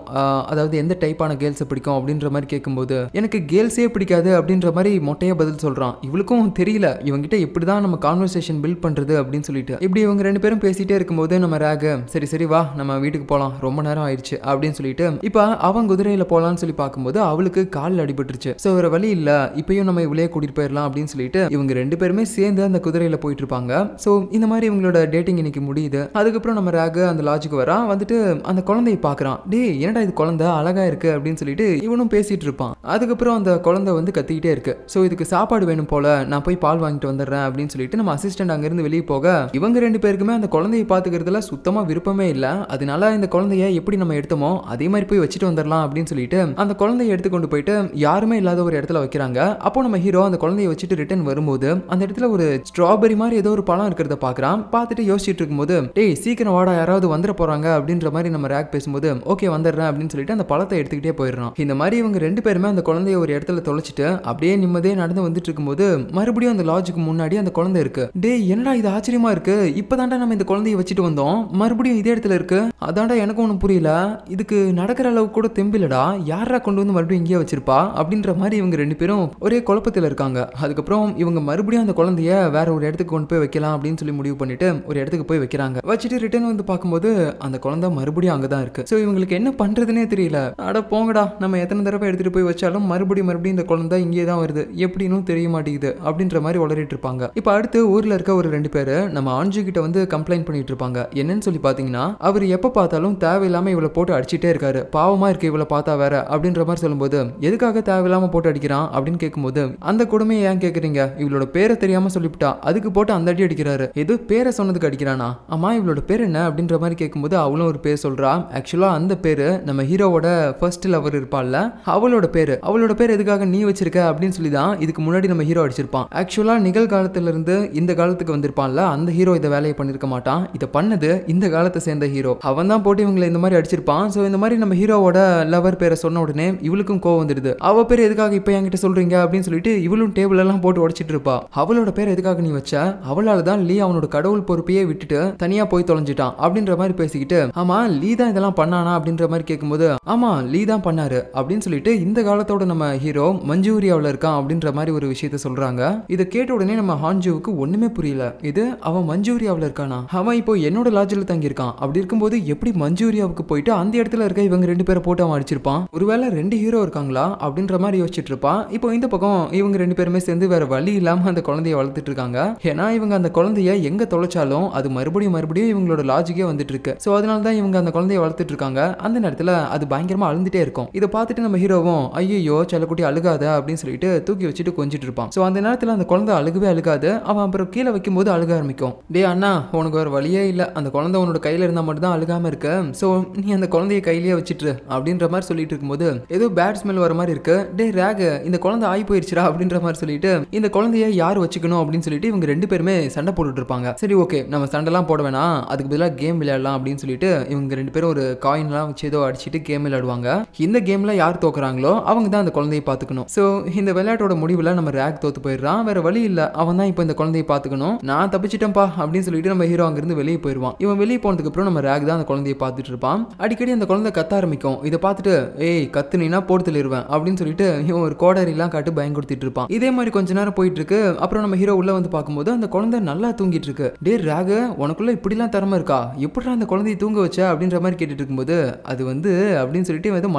அதாவது எந்த டைப்பான கேர்ள்ஸை பிடிக்கும் அப்படின்ற மாதிரி கேட்கும்போது எனக்கு கேர்ள்ஸே பிடிக்காது அப்படின்ற மாதிரி மொட்டையா பதில் சொல்றான் இவளுக்கும் தெரியல இவங்கிட்ட எப்படி தான் நம்ம கான்வர்சேஷன் பில்ட் பண்றது அப்படின்னு சொல்லிட்டு இப்படி இவங்க ரெண்டு பேரும் பேசிட்டே இருக்கும்போது நம்ம ரேகு சரி சரி வா நம்ம வீட்டுக்கு போகலாம் ரொம்ப நேரம் ஆயிடுச்சு அப்படின்னு சொல்லிட்டு இப்போ அவன் குதிரையில போலான்னு சொல்லி பார்க்கும்போது அவளுக்கு காலில் அடிபட்டுருச்சு ஸோ வேற வழி இல்ல இப்பயும் நம்ம இவ்வளவு கூட்டிட்டு போயிடலாம் அப்படின்னு சொல்லிட்டு இவங்க ரெண்டு பேருமே சேர்ந்து அந்த குதிரையில போயிட்டு இருப்பாங்க ஸோ இந்த மாதிரி இவங்களோட டேட்டிங் இன்னைக்கு முடியுது அதுக்கப்புறம் நம்ம ரேகு அந்த லாஜுக்கு வரான் வந்துட்டு அந்த குழந்தைய பார்க்குறான் டே என்னடா இது குழந்தை அழகா இருக்கு அப்படின்னு சொல்லி சொல்லிட்டு இவனும் பேசிட்டு இருப்பான் அதுக்கப்புறம் அந்த குழந்தை வந்து கத்திக்கிட்டே இருக்கு ஸோ இதுக்கு சாப்பாடு வேணும் போல நான் போய் பால் வாங்கிட்டு வந்துடுறேன் அப்படின்னு சொல்லிட்டு நம்ம அசிஸ்டன்ட் அங்கிருந்து வெளியே போக இவங்க ரெண்டு பேருக்குமே அந்த குழந்தைய பார்த்துக்கிறதுல சுத்தமா விருப்பமே இல்லை அதனால இந்த குழந்தைய எப்படி நம்ம எடுத்தோமோ அதே மாதிரி போய் வச்சுட்டு வந்துடலாம் அப்படின்னு சொல்லிட்டு அந்த குழந்தைய எடுத்துக்கொண்டு போயிட்டு யாருமே இல்லாத ஒரு இடத்துல வைக்கிறாங்க அப்போ நம்ம ஹீரோ அந்த குழந்தைய வச்சுட்டு ரிட்டர்ன் வரும்போது அந்த இடத்துல ஒரு ஸ்ட்ராபெரி மாதிரி ஏதோ ஒரு பழம் இருக்கிறத பாக்குறான் பார்த்துட்டு யோசிச்சுட்டு இருக்கும்போது டேய் சீக்கிரம் வாடா யாராவது வந்துட போறாங்க அப்படின்ற மாதிரி நம்ம ரேக் பேசும்போது ஓகே வந்துடுறேன் அப்படின்னு சொல்லிட்டு அந்த பழத்தை எடுத்துக்கிட்டே போயிடுறான் போயிடுறான் இந்த மாதிரி இவங்க ரெண்டு பேருமே அந்த குழந்தைய ஒரு இடத்துல தொலைச்சிட்டு அப்படியே நிம்மதியே நடந்து வந்துட்டு இருக்கும்போது மறுபடியும் அந்த லாட்ஜுக்கு முன்னாடி அந்த குழந்தை இருக்கு டே என்னடா இது ஆச்சரியமா இருக்கு இப்பதான்டா நம்ம இந்த குழந்தைய வச்சுட்டு வந்தோம் மறுபடியும் இதே இடத்துல இருக்கு அதாண்டா எனக்கு ஒன்றும் புரியல இதுக்கு நடக்கிற அளவுக்கு கூட தெம்பிலடா யாரா கொண்டு வந்து மறுபடியும் இங்கேயே வச்சிருப்பா அப்படின்ற மாதிரி இவங்க ரெண்டு பேரும் ஒரே குழப்பத்தில் இருக்காங்க அதுக்கப்புறம் இவங்க மறுபடியும் அந்த குழந்தைய வேற ஒரு இடத்துக்கு கொண்டு போய் வைக்கலாம் அப்படின்னு சொல்லி முடிவு பண்ணிட்டு ஒரு இடத்துக்கு போய் வைக்கிறாங்க வச்சுட்டு ரிட்டர்ன் வந்து பார்க்கும்போது அந்த குழந்தை மறுபடியும் அங்கே தான் இருக்கு ஸோ இவங்களுக்கு என்ன பண்றதுனே தெரியல அட போங்கடா நம்ம எத்தனை தடவை எடுத்துகிட்டு போய் வச்சாலும் மறுபடியும் மறுபடியும் இந்த குழந்தை இங்கே தான் வருது எப்படின்னு தெரிய மாட்டேங்குது அப்படின்ற மாதிரி வளரிட்டு இருப்பாங்க இப்போ அடுத்து ஊரில் இருக்க ஒரு ரெண்டு பேர் நம்ம ஆஞ்சு கிட்ட வந்து கம்ப்ளைண்ட் பண்ணிட்டு இருப்பாங்க என்னன்னு சொல்லி பார்த்தீங்கன்னா அவர் எப்போ பார்த்தாலும் தேவையில்லாமல் இவளை போட்டு அடிச்சிட்டே இருக்காரு பாவமாக இருக்கு இவளை பார்த்தா வேற அப்படின்ற மாதிரி சொல்லும்போது எதுக்காக தேவையில்லாமல் போட்டு அடிக்கிறான் அப்படின்னு கேட்கும்போது அந்த கொடுமையை ஏன் கேட்குறீங்க இவளோட பேரை தெரியாமல் சொல்லிவிட்டா அதுக்கு போட்டு அந்த அடி அடிக்கிறாரு எது பேரை சொன்னதுக்கு அடிக்கிறானா ஆமா இவளோட பேர் என்ன அப்படின்ற மாதிரி கேட்கும்போது அவளும் ஒரு பேர் சொல்றா ஆக்சுவலாக அந்த பேர் நம்ம ஹீரோவோட ஃபர்ஸ்ட் லவர் ஒருத்தர் இருப்பாள்ல அவளோட பேர் அவளோட பேர் எதுக்காக நீ வச்சிருக்க அப்படின்னு சொல்லி தான் இதுக்கு முன்னாடி நம்ம ஹீரோ அடிச்சிருப்பான் ஆக்சுவலா நிகழ்காலத்துல இருந்து இந்த காலத்துக்கு வந்திருப்பான்ல அந்த ஹீரோ இதை வேலையை பண்ணிருக்க மாட்டான் இதை பண்ணது இந்த காலத்தை சேர்ந்த ஹீரோ அவன் தான் போட்டு இவங்களை இந்த மாதிரி அடிச்சிருப்பான் சோ இந்த மாதிரி நம்ம ஹீரோவோட லவர் பேரை சொன்ன உடனே இவளுக்கும் கோவம் வந்துடுது அவ பேர் எதுக்காக இப்போ என்கிட்ட சொல்றீங்க அப்படின்னு சொல்லிட்டு இவளும் டேபிள் எல்லாம் போட்டு உடச்சிட்டு இருப்பா அவளோட பேர் எதுக்காக நீ வச்ச அவளால தான் லீ அவனோட கடவுள் பொறுப்பையே விட்டுட்டு தனியா போய் தொலைஞ்சிட்டான் அப்படின்ற மாதிரி பேசிக்கிட்டு ஆமா லீ தான் இதெல்லாம் பண்ணானா அப்படின்ற மாதிரி கேட்கும்போது ஆமா லீ தான் பண்ணாரு பண்ணினாரு அப்படின்னு சொல்லிட்டு இந்த காலத்தோட நம்ம ஹீரோ மஞ்சூரியாவில் இருக்கான் அப்படின்ற மாதிரி ஒரு விஷயத்த சொல்றாங்க இதை கேட்ட உடனே நம்ம ஹான்ஜுவுக்கு ஒண்ணுமே புரியல இது அவன் மஞ்சூரியாவில் இருக்கானா அவன் இப்போ என்னோட லாட்ஜில் தங்கியிருக்கான் அப்படி இருக்கும்போது எப்படி மஞ்சூரியாவுக்கு போயிட்டு அந்த இடத்துல இருக்க இவங்க ரெண்டு பேரை போட்டு அவன் அடிச்சிருப்பான் ஒருவேளை ரெண்டு ஹீரோ இருக்காங்களா அப்படின்ற மாதிரி யோசிச்சுட்டு இருப்பான் இப்போ இந்த பக்கம் இவங்க ரெண்டு பேருமே சேர்ந்து வேற வழி இல்லாம அந்த குழந்தைய வளர்த்துட்டு இருக்காங்க ஏன்னா இவங்க அந்த குழந்தைய எங்க தொலைச்சாலும் அது மறுபடியும் மறுபடியும் இவங்களோட லாஜிக்கே வந்துட்டு இருக்கு ஸோ அதனால தான் இவங்க அந்த குழந்தைய வளர்த்துட்டு இருக்காங்க அந்த நேரத்தில் அது பயங்கரமா அழுந்துட்டே இருக்கும் இதை பார்த்துட்டு நம்ம ஹீரோவும் ஐயோ செல்லக்குட்டி அழுகாத அப்படின்னு சொல்லிட்டு தூக்கி வச்சுட்டு கொஞ்சிட்டு இருப்பான் ஸோ அந்த நேரத்தில் அந்த குழந்தை அழுகவே அழுகாது அவன் அப்புறம் கீழே வைக்கும்போது அழுக ஆரம்பிக்கும் டே அண்ணா உனக்கு ஒரு வழியே இல்லை அந்த குழந்தை உன்னோட கையில் இருந்தால் மட்டும் தான் அழுகாமல் இருக்க ஸோ நீ அந்த குழந்தைய கையிலேயே வச்சுட்டு அப்படின்ற மாதிரி சொல்லிட்டு இருக்கும்போது ஏதோ பேட் ஸ்மெல் வர மாதிரி இருக்கு டே ரேக இந்த குழந்தை ஆகி போயிருச்சுடா அப்படின்ற மாதிரி சொல்லிட்டு இந்த குழந்தைய யார் வச்சுக்கணும் அப்படின்னு சொல்லிட்டு இவங்க ரெண்டு பேருமே சண்டை போட்டுட்டு இருப்பாங்க சரி ஓகே நம்ம சண்டைலாம் போட வேணாம் அதுக்கு பதிலாக கேம் விளையாடலாம் அப்படின்னு சொல்லிட்டு இவங்க ரெண்டு பேரும் ஒரு காயின்லாம் வச்சு ஏதோ அடிச்சுட்டு கேம் விளையாடுவாங்க இந்த கேமில் யார் தோக்குறாங்களோ அவங்க தான் அந்த குழந்தையை பார்த்துக்கணும் ஸோ இந்த விளையாட்டோட முடிவில் நம்ம ரேக் தோத்து போயிடுறான் வேற வழி இல்லை அவன் தான் இப்போ இந்த குழந்தையை பார்த்துக்கணும் நான் தப்பிச்சிட்டேன்ப்பா அப்படின்னு சொல்லிட்டு நம்ம ஹீரோ அங்கிருந்து வெளியே போயிடுவான் இவன் வெளியே போனதுக்கு அப்புறம் நம்ம ரேக் தான் அந்த குழந்தையை பார்த்துட்டு இருப்பான் அடிக்கடி அந்த குழந்தை கத்த ஆரம்பிக்கும் இதை பார்த்துட்டு ஏய் கத்துனா போட்டு தள்ளிடுவேன் அப்படின்னு சொல்லிட்டு இவன் ஒரு கோடரிலாம் காட்டு பயங்கொடுத்திட்டு இருப்பான் இதே மாதிரி கொஞ்ச நேரம் போயிட்டு இருக்கு அப்புறம் நம்ம ஹீரோ உள்ள வந்து பார்க்கும்போது அந்த குழந்தை நல்லா தூங்கிட்டு இருக்கு டே ராக உனக்குள்ள இப்படிலாம் திறமை இருக்கா எப்படி அந்த குழந்தைய தூங்க வச்ச அப்படின்ற மாதிரி கேட்டுட்டு இருக்கும்போது அது வந்து அப்படின்னு சொல்லிட்டு இவன்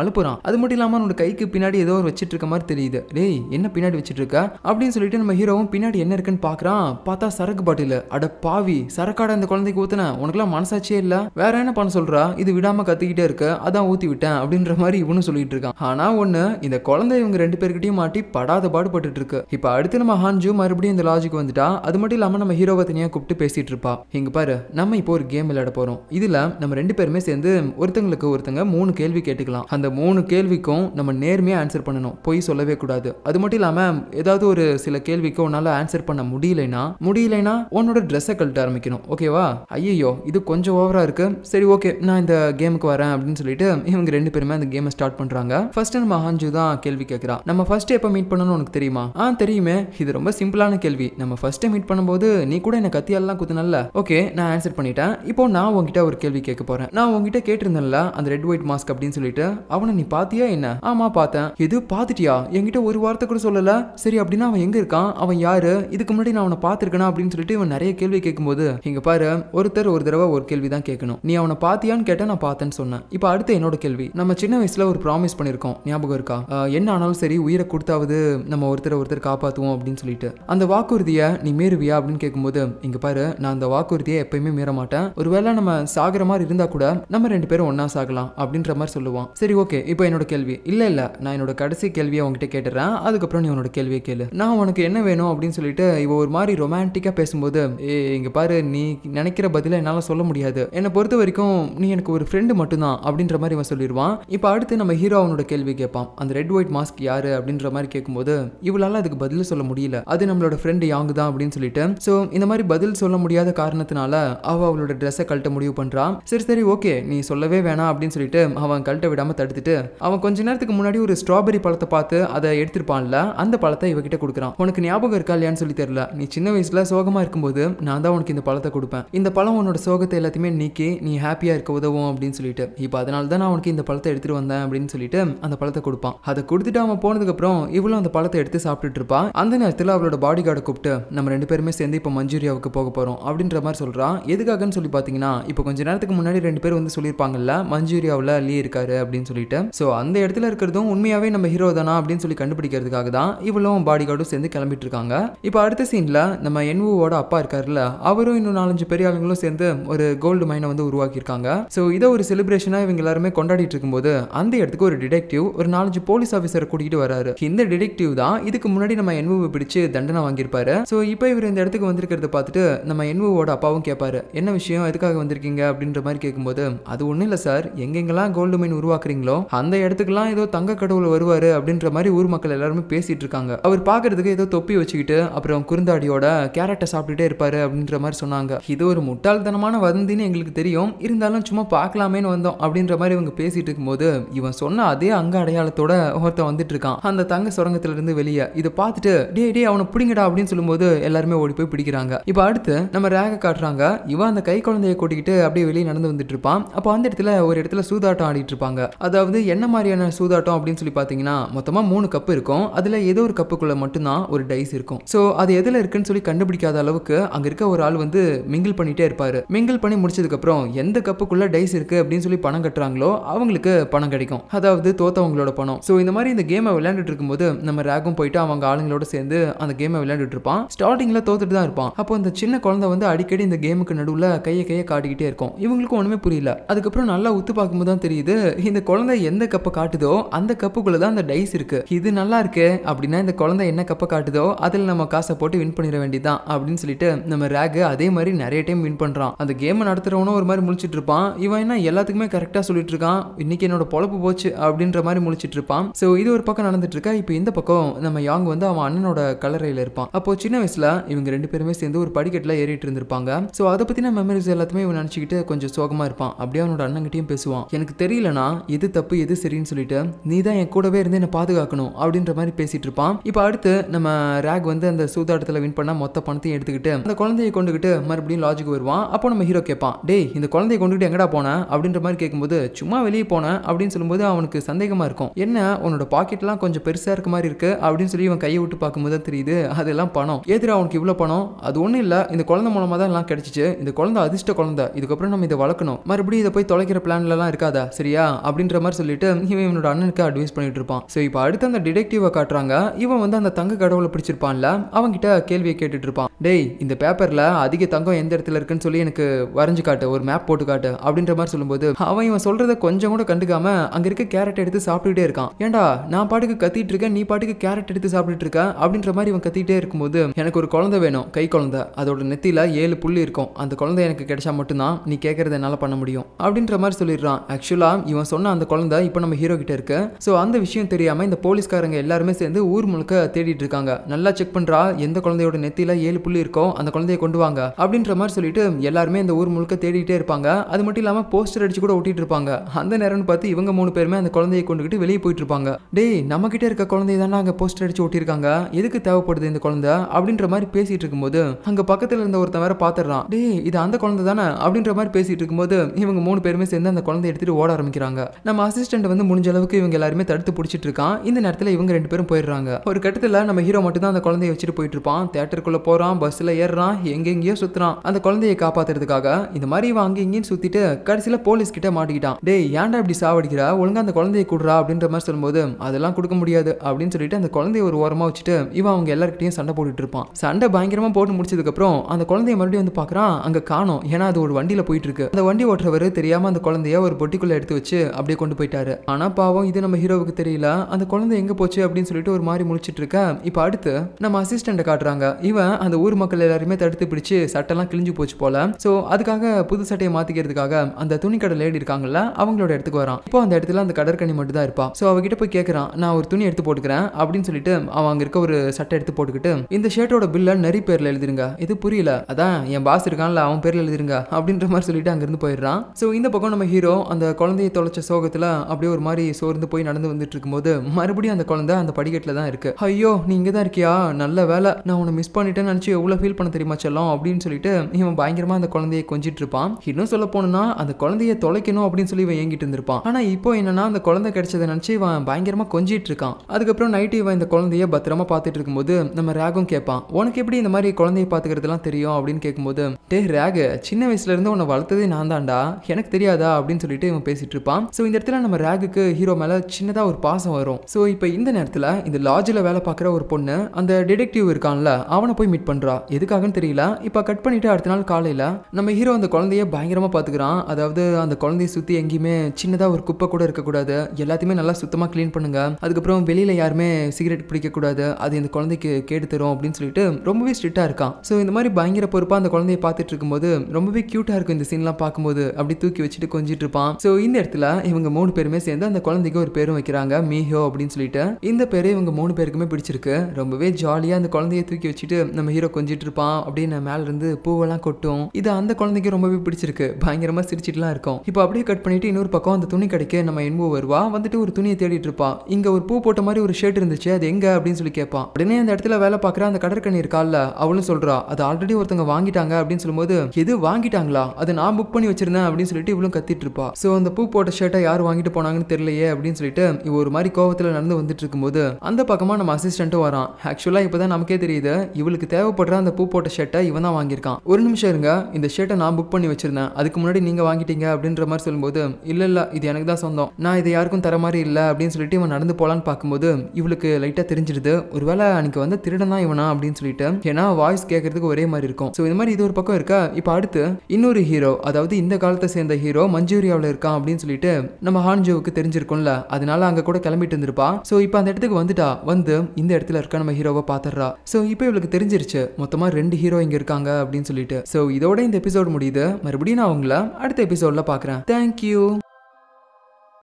அது மட்டும் இல்லாமல் அவனோட கைக்கு பின்னாடி ஏதோ ஒரு வச்சுட்டு இருக்க மாதிரி தெரியுது டேய் என்ன பின்னாடி வச்சுட்டு இருக்க அப்படின்னு சொல்லிட்டு நம்ம ஹீரோவும் பின்னாடி என்ன இருக்குன்னு பார்க்குறான் பார்த்தா சரக்கு பாட்டில் அட பாவி சரக்காட அந்த குழந்தைக்கு ஊற்றுன உனக்குலாம் மனசாட்சியே இல்லை வேற என்ன பண்ண சொல்றா இது விடாம கற்றுக்கிட்டே இருக்க அதான் ஊத்தி விட்டேன் அப்படின்ற மாதிரி இவனும் சொல்லிட்டு இருக்கான் ஆனா ஒண்ணு இந்த குழந்தை இவங்க ரெண்டு பேர்கிட்டயும் மாட்டி படாத பாடுபட்டு இருக்கு இப்ப அடுத்து நம்ம ஹான்ஜு மறுபடியும் இந்த லாஜிக் வந்துட்டா அது மட்டும் இல்லாம நம்ம ஹீரோவை தனியா கூப்பிட்டு பேசிட்டு இருப்பா இங்க பாரு நம்ம இப்போ ஒரு கேம் விளையாட போறோம் இதுல நம்ம ரெண்டு பேருமே சேர்ந்து ஒருத்தங்களுக்கு ஒருத்தங்க மூணு கேள்வி கேட்டுக்கலாம் அந்த மூணு கேள்விக்கும் நம்ம நேர்மையாக ஆன்சர் பண்ணணும் பொய் சொல்லவே கூடாது அது மட்டும் இல்லாமல் ஏதாவது ஒரு சில கேள்விக்கு உன்னால் ஆன்சர் பண்ண முடியலைனா முடியலைனா உன்னோட ட்ரெஸ்ஸை கழட்ட ஆரம்பிக்கணும் ஓகேவா ஐயோ இது கொஞ்சம் ஓவராக இருக்கு சரி ஓகே நான் இந்த கேமுக்கு வரேன் அப்படின்னு சொல்லிட்டு இவங்க ரெண்டு பேருமே அந்த கேமை ஸ்டார்ட் பண்ணுறாங்க ஃபர்ஸ்ட் நம்ம ஹாஞ்சு தான் கேள்வி கேட்குறான் நம்ம ஃபர்ஸ்ட் எப்போ மீட் பண்ணணும்னு உனக்கு தெரியுமா ஆ தெரியுமே இது ரொம்ப சிம்பிளான கேள்வி நம்ம ஃபர்ஸ்ட் மீட் பண்ணும்போது நீ கூட என்ன கத்தியாலாம் குத்துனல்ல ஓகே நான் ஆன்சர் பண்ணிட்டேன் இப்போ நான் உங்ககிட்ட ஒரு கேள்வி கேட்க போறேன் நான் உங்ககிட்ட கேட்டிருந்தேன்ல அந்த ரெட் ஒயிட் மாஸ்க் அப்படின்னு சொல்லிட்டு அவனை நீ பாத்தியா என்ன ஆமா பார்த்தேன் எது பாத்துட்டியா என்கிட்ட ஒரு வார்த்தை கூட சொல்லல சரி அப்படின்னா அவன் எங்க இருக்கான் அவன் யாரு இதுக்கு முன்னாடி நான் அவனை பாத்திருக்கேனா அப்படின்னு சொல்லிட்டு இவன் நிறைய கேள்வி கேட்கும்போது இங்க பாரு ஒருத்தர் ஒரு தடவை ஒரு கேள்வி தான் கேட்கணும் நீ அவனை பாத்தியான்னு கேட்டா நான் பார்த்தேன்னு சொன்னேன் இப்ப அடுத்த என்னோட கேள்வி நம்ம சின்ன வயசுல ஒரு ப்ராமிஸ் பண்ணிருக்கோம் ஞாபகம் இருக்கா என்ன ஆனாலும் சரி உயிரை கொடுத்தாவது நம்ம ஒருத்தர் ஒருத்தர் காப்பாத்துவோம் அப்படின்னு சொல்லிட்டு அந்த வாக்குறுதியை நீ மீறுவியா அப்படின்னு கேட்கும்போது இங்க பாரு நான் அந்த வாக்குறுதியை எப்பயுமே மீற மாட்டேன் ஒருவேளை நம்ம சாகிற மாதிரி இருந்தா கூட நம்ம ரெண்டு பேரும் ஒன்னா சாகலாம் அப்படின்ற மாதிரி சொல்லுவான் சரி ஓகே இப்போ என்னோட கேள்வி இல்லை இல்லை நான் என்னோட கடைசி கேள்வியை உங்ககிட்ட கேட்டுறேன் அதுக்கப்புறம் நீ உன்னோட கேள்வியை கேளு நான் உனக்கு என்ன வேணும் அப்படின்னு சொல்லிட்டு இவ ஒரு மாதிரி ரொமான்டிக்காக பேசும்போது ஏ இங்கே பாரு நீ நினைக்கிற பதில என்னால் சொல்ல முடியாது என்னை பொறுத்த வரைக்கும் நீ எனக்கு ஒரு ஃப்ரெண்டு மட்டும்தான் அப்படின்ற மாதிரி இவன் சொல்லிடுவான் இப்போ அடுத்து நம்ம ஹீரோ அவனோட கேள்வி கேட்பான் அந்த ரெட் ஒயிட் மாஸ்க் யாரு அப்படின்ற மாதிரி கேட்கும்போது இவளால் அதுக்கு பதில் சொல்ல முடியல அது நம்மளோட ஃப்ரெண்டு யாங்கு தான் அப்படின்னு சொல்லிட்டு ஸோ இந்த மாதிரி பதில் சொல்ல முடியாத காரணத்தினால அவ அவளோட ட்ரெஸ்ஸை கழட்ட முடிவு பண்ணுறான் சரி சரி ஓகே நீ சொல்லவே வேணாம் அப்படின்னு சொல்லிட்டு அவன் கழட்ட விடாமல் தடுத்துட்டு அவன் கொஞ்ச நேரத்துக்கு முன்னாடி ஒரு ஸ்ட்ராபெரி பழத்தை பார்த்து அதை எடுத்திருப்பான்ல அந்த பழத்தை இவகிட்ட கொடுக்குறான் உனக்கு ஞாபகம் இருக்கா இல்லையான்னு சொல்லி தெரியல நீ சின்ன வயசுல சோகமா இருக்கும்போது நான் தான் உனக்கு இந்த பழத்தை கொடுப்பேன் இந்த பழம் உன்னோட சோகத்தை எல்லாத்தையுமே நீக்கி நீ ஹாப்பியா இருக்க உதவும் அப்படின்னு சொல்லிட்டு இப்போ அதனால தான் நான் உனக்கு இந்த பழத்தை எடுத்துட்டு வந்தேன் அப்படின்னு சொல்லிட்டு அந்த பழத்தை கொடுப்பான் அதை கொடுத்துட்டு அவன் போனதுக்கு அப்புறம் இவ்வளவு அந்த பழத்தை எடுத்து சாப்பிட்டுட்டு இருப்பான் அந்த நேரத்தில் அவளோட பாடி கார்டை கூப்பிட்டு நம்ம ரெண்டு பேருமே சேர்ந்து இப்போ மஞ்சூரியாவுக்கு போக போறோம் அப்படின்ற மாதிரி சொல்றான் எதுக்காகன்னு சொல்லி பாத்தீங்கன்னா இப்போ கொஞ்ச நேரத்துக்கு முன்னாடி ரெண்டு பேர் வந்து சொல்லியிருப்பாங்கல்ல மஞ்சூரியாவில் லீ இருக்காரு அப்படின்னு சொல்லிட்டு ஸோ அந்த இடத்துல இருக்கிறதும் உண்மையாகவே நம்ம ஹீரோ தானா அப்படின்னு சொல்லி கண்டுபிடிக்கிறதுக்காக தான் இவளும் பாடி கார்டும் சேர்ந்து கிளம்பிட்டு இருக்காங்க இப்போ அடுத்த சீனில் நம்ம என்வோட அப்பா இருக்காருல்ல அவரும் இன்னும் நாலஞ்சு பெரிய ஆளுங்களும் சேர்ந்து ஒரு கோல்டு மைனை வந்து உருவாக்கியிருக்காங்க ஸோ இதை ஒரு செலிப்ரேஷனாக இவங்க எல்லாருமே கொண்டாடிட்டு இருக்கும்போது அந்த இடத்துக்கு ஒரு டிடெக்டிவ் ஒரு நாலஞ்சு போலீஸ் ஆஃபீஸரை கூட்டிகிட்டு வராரு இந்த டிடெக்டிவ் தான் இதுக்கு முன்னாடி நம்ம என்ஓவை பிடிச்சு தண்டனை வாங்கியிருப்பாரு ஸோ இப்போ இவர் இந்த இடத்துக்கு வந்திருக்கிறத பார்த்துட்டு நம்ம என்ஓவோட அப்பாவும் கேட்பாரு என்ன விஷயம் எதுக்காக வந்திருக்கீங்க அப்படின்ற மாதிரி கேட்கும்போது அது ஒன்றும் இல்லை சார் எங்கெங்கெல்லாம் கோல்டு மைன் உருவாக்குறீங்களோ அந்த அந்த இடத்துக்குலாம் ஏதோ தங்க கடவுள் வருவார் அப்படின்ற மாதிரி ஊர் மக்கள் எல்லாருமே பேசிகிட்டு இருக்காங்க அவர் பார்க்கறதுக்கு ஏதோ தொப்பி வச்சுக்கிட்டு அப்புறம் குருந்தாடியோட கேரட்டை சாப்பிட்டுட்டே இருப்பார் அப்படின்ற மாதிரி சொன்னாங்க இது ஒரு முட்டாள்தனமான வதந்தின்னு எங்களுக்கு தெரியும் இருந்தாலும் சும்மா பார்க்கலாமேன்னு வந்தோம் அப்படின்ற மாதிரி இவங்க பேசிட்டு இருக்கும்போது இவன் சொன்ன அதே அங்க அடையாளத்தோட ஒருத்தன் வந்துட்டு இருக்கான் அந்த தங்க சுரங்கத்துல இருந்து வெளியே இதை பார்த்துட்டு டே டே அவனை பிடிங்கடா அப்படின்னு சொல்லும்போது எல்லாருமே ஓடி போய் பிடிக்கிறாங்க இப்போ அடுத்து நம்ம ரேக காட்டுறாங்க இவன் அந்த கை குழந்தையை கூட்டிகிட்டு அப்படியே வெளியே நடந்து வந்துட்டு இருப்பான் அப்போ அந்த இடத்துல ஒரு இடத்துல சூதாட்டம் ஆடிட்டு இருப்பாங்க அதாவது என்ன மாதிரியான சூதாட்டம் அப்படின்னு சொல்லி பார்த்தீங்கன்னா மொத்தமாக மூணு கப்பு இருக்கும் அதில் ஏதோ ஒரு கப்புக்குள்ளே மட்டும்தான் ஒரு டைஸ் இருக்கும் ஸோ அது எதில் இருக்குன்னு சொல்லி கண்டுபிடிக்காத அளவுக்கு அங்கே இருக்க ஒரு ஆள் வந்து மிங்கிள் பண்ணிகிட்டே இருப்பார் மிங்கிள் பண்ணி முடிச்சதுக்கப்புறம் எந்த கப்புக்குள்ளே டைஸ் இருக்குது அப்படின்னு சொல்லி பணம் கட்டுறாங்களோ அவங்களுக்கு பணம் கிடைக்கும் அதாவது தோத்தவங்களோட பணம் ஸோ இந்த மாதிரி இந்த கேமை விளையாண்டுட்டு இருக்கும்போது நம்ம ரேகும் போயிட்டு அவங்க ஆளுங்களோட சேர்ந்து அந்த கேமை விளையாண்டுட்டு இருப்பான் ஸ்டார்டிங்கில் தோத்துட்டு தான் இருப்பான் அப்போ அந்த சின்ன குழந்தை வந்து அடிக்கடி இந்த கேமுக்கு நடுவில் கையை கையை காட்டிக்கிட்டே இருக்கும் இவங்களுக்கும் ஒன்றுமே புரியல அதுக்கப்புறம் நல்லா உத்து பார்க்கும்போது தான் தெரியுது இந்த குழந்தை எந்த கப்பை காட்டுதோ அந்த கப்புக்குள்ள தான் அந்த டைஸ் இருக்கு இது நல்லா இருக்கு அப்படின்னா இந்த குழந்தை என்ன கப்பை காட்டுதோ அதில் நம்ம காசை போட்டு வின் பண்ணிட வேண்டியதான் அப்படின்னு சொல்லிட்டு நம்ம ரேக் அதே மாதிரி நிறைய டைம் வின் பண்றான் அந்த கேமை நடத்துறவனும் ஒரு மாதிரி முழிச்சிட்டு இருப்பான் இவன் என்ன எல்லாத்துக்குமே கரெக்டாக சொல்லிட்டு இருக்கான் இன்னைக்கு என்னோட பொழப்பு போச்சு அப்படின்ற மாதிரி முழிச்சிட்டு இருப்பான் ஸோ இது ஒரு பக்கம் நடந்துட்டு இருக்கா இப்போ இந்த பக்கம் நம்ம யாங் வந்து அவன் அண்ணனோட கலரையில் இருப்பான் அப்போ சின்ன வயசுல இவங்க ரெண்டு பேருமே சேர்ந்து ஒரு படிக்கட்டில் ஏறிட்டு இருந்திருப்பாங்க ஸோ அதை பற்றின மெமரிஸ் எல்லாத்தையுமே இவன் நினச்சிக்கிட்டு கொஞ்சம் சோகமாக இருப்பான் அப்படியே அவனோட அண்ணங்கிட்டையும் பேசுவான் எனக்கு தெரியலனா எது தப்பு எது சரின்னு சொல்லிட்டு நீ தான் என் கூடவே இருந்து என்னை பாதுகாக்கணும் அப்படின்ற மாதிரி பேசிட்டு இருப்பான் இப்போ அடுத்து நம்ம ரேக் வந்து அந்த சூதாட்டத்தில் வின் பண்ணால் மொத்த பணத்தையும் எடுத்துக்கிட்டு அந்த குழந்தையை கொண்டுகிட்டு மறுபடியும் லாஜுக்கு வருவான் அப்போ நம்ம ஹீரோ கேட்பான் டேய் இந்த குழந்தைய கொண்டுகிட்டு எங்கடா போனேன் அப்படின்ற மாதிரி கேட்கும்போது சும்மா வெளியே போனேன் அப்படின்னு சொல்லும்போது அவனுக்கு சந்தேகமாக இருக்கும் என்ன உன்னோட பாக்கெட்லாம் கொஞ்சம் பெருசாக இருக்க மாதிரி இருக்கு அப்படின்னு சொல்லி இவன் கையை விட்டு பார்க்கும்போது தெரியுது அதெல்லாம் பணம் ஏதிரா அவனுக்கு இவ்வளோ பணம் அது ஒன்றும் இல்லை இந்த குழந்தை மூலமாக தான் எல்லாம் கிடைச்சிச்சு இந்த குழந்தை அதிர்ஷ்ட குழந்தை இதுக்கப்புறம் நம்ம இதை வளர்க்கணும் மறுபடியும் இதை போய் தொலைக்கிற பிளான்லலாம் இருக்காதா சரியா அப்படின்ற மாதிரி சொல்லிட்டு சொல்லிட்டு இவன் இவனோட அண்ணனுக்கு அட்வைஸ் பண்ணிட்டு இருப்பான் ஸோ இப்போ அடுத்து அந்த டிடெக்டிவை காட்டுறாங்க இவன் வந்து அந்த தங்க கடவுளை பிடிச்சிருப்பான்ல அவன்கிட்ட கேள்வியை கேட்டுட்டு இருப்பான் டேய் இந்த பேப்பரில் அதிக தங்கம் எந்த இடத்துல இருக்குன்னு சொல்லி எனக்கு வரைஞ்சு காட்டு ஒரு மேப் போட்டு காட்டு அப்படின்ற மாதிரி சொல்லும்போது அவன் இவன் சொல்றத கொஞ்சம் கூட கண்டுக்காம அங்க இருக்க கேரட் எடுத்து சாப்பிட்டுட்டே இருக்கான் ஏண்டா நான் பாட்டுக்கு கத்திட்டு இருக்கேன் நீ பாட்டுக்கு கேரட் எடுத்து சாப்பிட்டுட்டு இருக்க அப்படின்ற மாதிரி இவன் கத்திட்டே இருக்கும்போது எனக்கு ஒரு குழந்தை வேணும் கை குழந்தை அதோட நெத்தியில ஏழு புள்ளி இருக்கும் அந்த குழந்தை எனக்கு கிடைச்சா மட்டும்தான் நீ கேட்கறத என்னால் பண்ண முடியும் அப்படின்ற மாதிரி சொல்லிடுறான் ஆக்சுவலா இவன் சொன்ன அந்த குழந்தை இப்போ நம்ம ஹீரோ கிட்ட இருக்கு ஸோ அந்த விஷயம் தெரியாமல் இந்த போலீஸ்காரங்க எல்லாருமே சேர்ந்து ஊர் முழுக்க தேடிட்டு இருக்காங்க நல்லா செக் பண்ணுறா எந்த குழந்தையோட நெத்தியில் ஏழு புள்ளி இருக்கோ அந்த குழந்தைய கொண்டு வாங்க அப்படின்ற மாதிரி சொல்லிட்டு எல்லாருமே இந்த ஊர் முழுக்க தேடிட்டே இருப்பாங்க அது மட்டும் இல்லாமல் போஸ்டர் அடிச்சு கூட ஒட்டிட்டு இருப்பாங்க அந்த நேரம்னு பார்த்து இவங்க மூணு பேருமே அந்த குழந்தைய கொண்டுகிட்டு வெளியே போயிட்டு இருப்பாங்க டேய் நம்ம கிட்ட இருக்க குழந்தைய தானே அங்கே போஸ்டர் அடிச்சு ஓட்டிருக்காங்க எதுக்கு தேவைப்படுது இந்த குழந்தை அப்படின்ற மாதிரி பேசிட்டு இருக்கும்போது அங்கே பக்கத்தில் இருந்த ஒருத்தன் வேற பார்த்துறான் டேய் இது அந்த குழந்தை தானே அப்படின்ற மாதிரி பேசிட்டு இருக்கும்போது இவங்க மூணு பேருமே சேர்ந்து அந்த குழந்தை எடுத்துட்டு ஓட ஆரம்பிக்கிறாங்க நம்ம அசிஸ்டன்ட் ஆக்சிடென்ட் வந்து முடிஞ்ச அளவுக்கு இவங்க எல்லாருமே தடுத்து பிடிச்சிட்டு இருக்கான் இந்த நேரத்தில் இவங்க ரெண்டு பேரும் போயிடுறாங்க ஒரு கட்டத்தில் நம்ம ஹீரோ மட்டும் தான் அந்த குழந்தைய வச்சுட்டு போயிட்டு இருப்பான் தேட்டருக்குள்ள போகிறான் பஸ்ஸில் ஏறுறான் எங்கெங்கேயோ சுற்றுறான் அந்த குழந்தைய காப்பாத்துறதுக்காக இந்த மாதிரி இவன் அங்கேயும் இங்கேயும் சுற்றிட்டு கடைசியில் போலீஸ் கிட்ட மாட்டிக்கிட்டான் டே ஏன்டா இப்படி சாவடிக்கிறா ஒழுங்காக அந்த குழந்தைய கூடுறா அப்படின்ற மாதிரி சொல்லும்போது அதெல்லாம் கொடுக்க முடியாது அப்படின்னு சொல்லிட்டு அந்த குழந்தைய ஒரு ஓரமாக வச்சுட்டு இவன் அவங்க எல்லாருக்கிட்டையும் சண்டை போட்டுட்டு இருப்பான் சண்டை பயங்கரமாக போட்டு முடிச்சதுக்கப்புறம் அந்த குழந்தைய மறுபடியும் வந்து பார்க்குறான் அங்கே காணும் ஏன்னா அது ஒரு வண்டியில் போயிட்டு இருக்கு அந்த வண்டி ஓட்டுறவர் தெரியாமல் அந்த குழந்தைய ஒரு பொட்டிக்குள்ளே எடுத்து வச்சு அப்படியே கொண்டு போயிட்டாரு சொல்லிட்டாரு ஆனா பாவம் இது நம்ம ஹீரோவுக்கு தெரியல அந்த குழந்தை எங்க போச்சு அப்படின்னு சொல்லிட்டு ஒரு மாதிரி முழிச்சிட்டு இருக்க இப்போ அடுத்து நம்ம அசிஸ்டண்ட காட்டுறாங்க இவன் அந்த ஊர் மக்கள் எல்லாருமே தடுத்து பிடிச்சு சட்டெல்லாம் கிழிஞ்சு போச்சு போல சோ அதுக்காக புது சட்டையை மாத்திக்கிறதுக்காக அந்த துணிக்கடை லேடி இருக்காங்கல்ல அவங்களோட இடத்துக்கு வரான் இப்போ அந்த இடத்துல அந்த கடற்கனி மட்டும் தான் இருப்பான் சோ அவகிட்ட போய் கேக்குறான் நான் ஒரு துணி எடுத்து போட்டுக்கிறேன் அப்படின்னு சொல்லிட்டு அவன் அங்க இருக்க ஒரு சட்டை எடுத்து போட்டுக்கிட்டு இந்த ஷர்ட்டோட பில்ல நிறைய பேர்ல எழுதிருங்க இது புரியல அதான் என் பாஸ் இருக்கான்ல அவன் பேர்ல எழுதிருங்க அப்படின்ற மாதிரி சொல்லிட்டு அங்க இருந்து போயிடுறான் சோ இந்த பக்கம் நம்ம ஹீரோ அந்த குழந்தையை தொலைச்ச சோகத்துல அப்படியே ஒரு மாதிரி சோர்ந்து போய் நடந்து வந்துட்டு இருக்கும்போது மறுபடியும் அந்த குழந்தை அந்த படிக்கட்டில் தான் இருக்கு ஐயோ நீ இங்கே தான் இருக்கியா நல்ல வேலை நான் உன்னை மிஸ் பண்ணிட்டேன்னு நினச்சி எவ்வளோ ஃபீல் பண்ண தெரியுமா செல்லம் அப்படின்னு சொல்லிட்டு இவன் பயங்கரமாக அந்த குழந்தையை கொஞ்சிட்டு இருப்பான் இன்னும் சொல்ல போனோம்னா அந்த குழந்தைய தொலைக்கணும் அப்படின்னு சொல்லி இவன் ஏங்கிட்டு இருந்திருப்பான் ஆனால் இப்போ என்னன்னா அந்த குழந்தை கிடைச்சதை நினச்சி இவன் பயங்கரமாக கொஞ்சிட்டு இருக்கான் அதுக்கப்புறம் நைட்டு இவன் இந்த குழந்தைய பத்திரமா பார்த்துட்டு இருக்கும்போது நம்ம ராகும் கேட்பான் உனக்கு எப்படி இந்த மாதிரி குழந்தைய பார்த்துக்கிறதுலாம் தெரியும் அப்படின்னு கேட்கும்போது டே ரேகு சின்ன வயசுல இருந்து உன்னை வளர்த்ததே நான் தான்டா எனக்கு தெரியாதா அப்படின்னு சொல்லிட்டு இவன் பேசிட்டு இருப்பான் ஸோ இந்த இடத்துல நம்ம ராகுக்கு ஹீரோ மேலே சின்னதாக ஒரு பாசம் வரும் ஸோ இப்போ இந்த நேரத்தில் இந்த லாட்ஜில் வேலை பார்க்குற ஒரு பொண்ணு அந்த டிடெக்டிவ் இருக்கான்ல அவனை போய் மீட் பண்ணுறா எதுக்காகன்னு தெரியல இப்போ கட் பண்ணிவிட்டு அடுத்த நாள் காலையில் நம்ம ஹீரோ அந்த குழந்தைய பயங்கரமாக பார்த்துக்கிறான் அதாவது அந்த குழந்தைய சுற்றி எங்கேயுமே சின்னதாக ஒரு குப்பை கூட இருக்கக்கூடாது எல்லாத்தையுமே நல்லா சுத்தமாக க்ளீன் பண்ணுங்க அதுக்கப்புறம் வெளியில் யாருமே சிகரெட் பிடிக்கக்கூடாது அது இந்த குழந்தைக்கு கேட்டு தரும் அப்படின்னு சொல்லிட்டு ரொம்பவே ஸ்ட்ரிக்டாக இருக்கான் ஸோ இந்த மாதிரி பயங்கர பொறுப்பாக அந்த குழந்தைய பார்த்துட்டு இருக்கும்போது ரொம்பவே க்யூட்டாக இருக்கும் இந்த சீன்லாம் பார்க்கும்போது அப்படி தூக்கி வச்சுட்டு கொஞ்சிட்டு இருப்பான் ஸோ இந்த இடத்துல இவங்க மூணு பேருமே எல்லாருமே சேர்ந்து அந்த குழந்தைக்கு ஒரு பேரும் வைக்கிறாங்க மீஹோ அப்படின்னு சொல்லிட்டு இந்த பேரே இவங்க மூணு பேருக்குமே பிடிச்சிருக்கு ரொம்பவே ஜாலியாக அந்த குழந்தைய தூக்கி வச்சுட்டு நம்ம ஹீரோ கொஞ்சிட்டு இருப்பான் அப்படின்னு மேல இருந்து பூவெல்லாம் கொட்டும் இது அந்த குழந்தைக்கு ரொம்பவே பிடிச்சிருக்கு பயங்கரமா சிரிச்சிட்டுலாம் இருக்கும் இப்போ அப்படியே கட் பண்ணிட்டு இன்னொரு பக்கம் அந்த துணி கடைக்கு நம்ம என்போ வருவா வந்துட்டு ஒரு துணியை தேடிட்டு இருப்பான் இங்க ஒரு பூ போட்ட மாதிரி ஒரு ஷர்ட் இருந்துச்சு அது எங்க அப்படின்னு சொல்லி கேட்பான் உடனே அந்த இடத்துல வேலை பார்க்குற அந்த கடற்கண்ணி இருக்கால அவளும் சொல்றா அது ஆல்ரெடி ஒருத்தவங்க வாங்கிட்டாங்க அப்படின்னு சொல்லும்போது எது வாங்கிட்டாங்களா அது நான் புக் பண்ணி வச்சிருந்தேன் அப்படின்னு சொல்லிட்டு இவளும் கத்திட்டு இருப்பா சோ அந்த பூ போட்ட ஷர்ட்டை யார் வாங்கிட்டு போனா போனாங்கன்னு தெரியலையே அப்படின்னு சொல்லிட்டு இவ ஒரு மாதிரி கோவத்தில் நடந்து வந்துட்டு இருக்கும்போது அந்த பக்கமா நம்ம அசிஸ்டண்ட்டும் வரான் ஆக்சுவலாக இப்போ தான் நமக்கே தெரியுது இவளுக்கு தேவைப்படுற அந்த பூ போட்ட ஷர்ட்டை இவன் தான் வாங்கியிருக்கான் ஒரு நிமிஷம் இருங்க இந்த ஷர்ட்டை நான் புக் பண்ணி வச்சிருந்தேன் அதுக்கு முன்னாடி நீங்கள் வாங்கிட்டீங்க அப்படின்ற மாதிரி சொல்லும்போது இல்லை இல்லை இது எனக்கு தான் சொந்தம் நான் இதை யாருக்கும் தர மாதிரி இல்லை அப்படின்னு சொல்லிட்டு இவன் நடந்து போகலான்னு பார்க்கும்போது இவளுக்கு லைட்டாக தெரிஞ்சிடுது ஒருவேளை அன்னைக்கு வந்து திருடன் தான் இவனா அப்படின்னு சொல்லிட்டு ஏன்னா வாய்ஸ் கேட்கறதுக்கு ஒரே மாதிரி இருக்கும் ஸோ இந்த மாதிரி இது ஒரு பக்கம் இருக்கா இப்போ அடுத்து இன்னொரு ஹீரோ அதாவது இந்த காலத்தை சேர்ந்த ஹீரோ மஞ்சூரியாவில் இருக்கான் அப்படின்னு சொல்லிட்டு நம்ம ஹான் காஞ்சோவுக்கு தெரிஞ்சிருக்கும்ல அதனால அங்க கூட கிளம்பிட்டு இருந்திருப்பா சோ இப்போ அந்த இடத்துக்கு வந்துட்டா வந்து இந்த இடத்துல இருக்க நம்ம ஹீரோவை பாத்துறா சோ இப்போ இவளுக்கு தெரிஞ்சிருச்சு மொத்தமா ரெண்டு ஹீரோ இங்க இருக்காங்க அப்படின்னு சொல்லிட்டு ஸோ இதோட இந்த எபிசோட் முடியுது மறுபடியும் நான் உங்களை அடுத்த எபிசோட்ல பாக்குறேன் தேங்க்யூ